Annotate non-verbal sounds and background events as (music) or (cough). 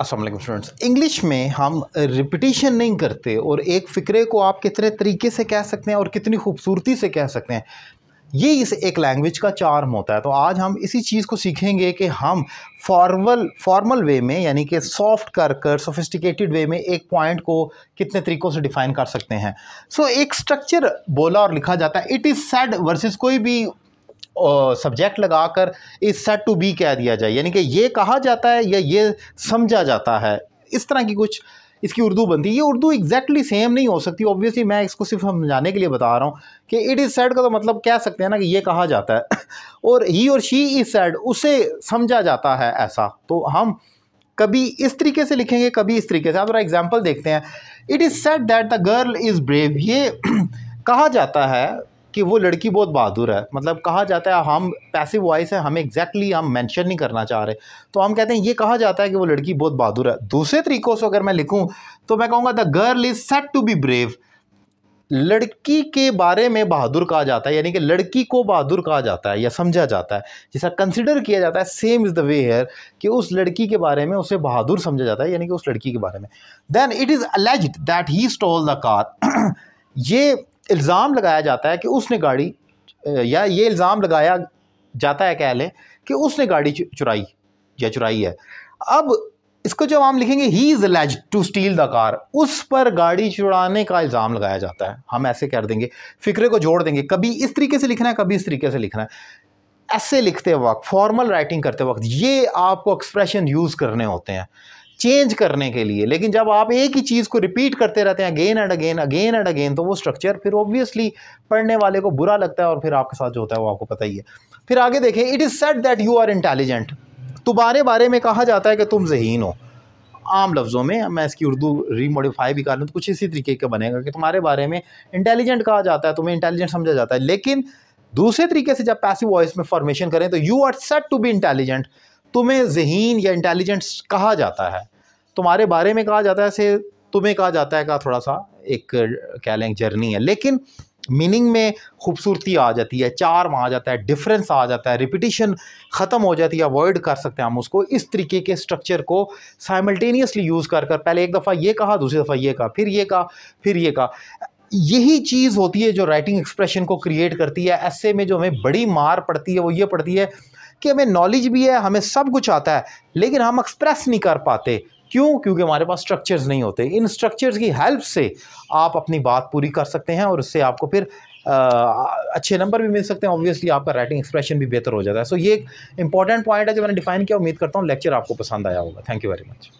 Aslam students English में हम repetition नहीं करते और एक फ़िक्रे को आप कितने तरीके से कह सकते हैं और कितनी खूबसूरती से कह सकते हैं ये इस एक लैंग्वेज का चार्म होता है तो आज हम इसी चीज़ को सीखेंगे कि हम फॉर्मल फॉर्मल वे में यानी कि सॉफ्ट कर कर सोफिस्टिकेटेड वे में एक पॉइंट को कितने तरीक़ों से डिफ़ाइन कर सकते हैं सो so, एक स्ट्रक्चर बोला और लिखा जाता है इट इज़ सैड वर्सेस कोई भी सब्जेक्ट लगाकर इज सेट टू बी कह दिया जाए यानी कि ये कहा जाता है या ये समझा जाता है इस तरह की कुछ इसकी उर्दू बनती है ये उर्दू एग्जैक्टली सेम नहीं हो सकती ऑब्वियसली मैं इसको सिर्फ समझाने के लिए बता रहा हूँ कि इट इज़ सैड का तो मतलब कह सकते हैं ना कि ये कहा जाता है (coughs) और ही और शी इज़ सैड उसे समझा जाता है ऐसा तो हम कभी इस तरीके से लिखेंगे कभी इस तरीके से आप ज़रा एग्जाम्पल देखते हैं it is said that the girl is brave ये (coughs) कहा जाता है कि वो लड़की बहुत बहादुर है मतलब कहा जाता है हम पैसिव वॉइस है हम एग्जैक्टली exactly हम मेंशन नहीं करना चाह रहे तो हम कहते हैं ये कहा जाता है कि वो लड़की बहुत बहादुर है दूसरे तरीक़ों से अगर मैं लिखूँ तो मैं कहूँगा the girl is said to be brave लड़की के बारे में बहादुर कहा जाता है यानी कि लड़की को बहादुर कहा जाता है या समझा जाता है जैसा कंसिडर किया जाता है same is the way here कि उस लड़की के बारे में उसे बहादुर समझा जाता है यानी कि उस लड़की के बारे में then it is alleged that he stole the car ये इल्ज़ाम लगाया जाता है कि उसने गाड़ी या ये इल्ज़ाम लगाया जाता है कह लें कि उसने गाड़ी चुराई या चुराई है अब इसको जब हम लिखेंगे he is alleged to steal the car उस पर गाड़ी चुराने का इल्ज़ाम लगाया जाता है हम ऐसे कर देंगे फ़िक्रे को जोड़ देंगे कभी इस तरीके से लिखना है कभी इस तरीके से लिखना है ऐसे लिखते वक्त फॉर्मल राइटिंग करते वक्त ये आपको एक्सप्रेशन यूज़ करने होते हैं चेंज करने के लिए लेकिन जब आप एक ही चीज़ को रिपीट करते रहते हैं again and again again and again तो वो स्ट्रक्चर फिर ऑब्वियसली पढ़ने वाले को बुरा लगता है और फिर आपके साथ जो होता है वो आपको पता ही है फिर आगे देखें it is said that you are intelligent तुम्हारे बारे में कहा जाता है कि तुम जहीन हो आम लफ्ज़ों में मैं इसकी उर्दू रीमोडिफाई भी कर लूँ तो कुछ इसी तरीके का बनेगा कि तुम्हारे बारे में इंटेलिजेंट कहा जाता है तुम्हें इंटेलिजेंट समझा जाता है लेकिन दूसरे तरीके से जब पैसिव वॉइस में फॉर्मेशन करें तो you are said to be intelligent तुम्हें जहीन या इंटेलिजेंट कहा जाता है तुम्हारे बारे में कहा जाता है ऐसे तुम्हें कहा जाता है का थोड़ा सा एक कह लें जर्नी है लेकिन मीनिंग में खूबसूरती आ जाती है चार्म आ जाता है डिफरेंस आ जाता है रिपीटिशन ख़त्म हो जाती है अवॉइड कर सकते हैं हम उसको इस तरीके के स्ट्रक्चर को साइमल्टेनियसली यूज़ कर कर पहले एक दफ़ा ये कहा दूसरी दफ़ा ये कहा फिर ये कहा फिर ये कहा यही चीज़ होती है जो राइटिंग एक्सप्रेशन को क्रिएट करती है ऐसे में जो हमें बड़ी मार पड़ती है वो ये पड़ती है कि हमें नॉलेज भी है हमें सब कुछ आता है लेकिन हम एक्सप्रेस नहीं कर पाते क्यों क्योंकि हमारे पास स्ट्रक्चर्स नहीं होते इन स्ट्रक्चर्स की हेल्प से आप अपनी बात पूरी कर सकते हैं और उससे आपको फिर आ, अच्छे नंबर भी मिल सकते हैं ऑब्वियसली आपका राइटिंग एक्सप्रेशन भी बेहतर हो जाता है सो so, ये एक इंपॉर्टेंट पॉइंट है जो मैंने डिफाइन किया उम्मीद करता हूँ लेक्चर आपको पसंद आया होगा थैंक यू वेरी मच